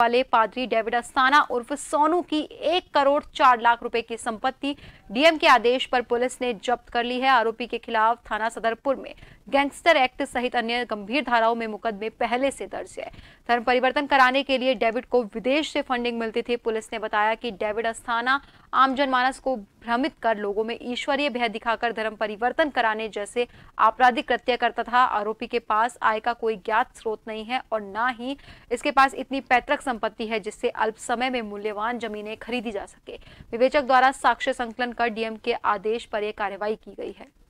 वाले पादरी डेविड अस्थाना उर्फ सोनू की एक करोड़ चार लाख रुपए की संपत्ति डीएम के आदेश पर पुलिस ने जब्त कर ली है आरोपी के खिलाफ थाना सदरपुर में गैंगस्टर एक्ट सहित अन्य गंभीर धाराओं में मुकदमे पहले से दर्ज है धर्म परिवर्तन कराने के लिए डेविड को विदेश से फंडिंग मिलती थी पुलिस ने बताया कि डेविड अस्थाना आम जनमानस को भ्रमित कर लोगों में ईश्वरीय भय दिखाकर धर्म परिवर्तन कराने जैसे आपराधिक कृत्य करता था आरोपी के पास आय का कोई ज्ञात स्रोत नहीं है और ना ही इसके पास इतनी पैतृक संपत्ति है जिससे अल्प समय में मूल्यवान जमीनें खरीदी जा सके विवेचक द्वारा साक्ष्य संकलन कर डीएम के आदेश पर यह कार्रवाई की गई है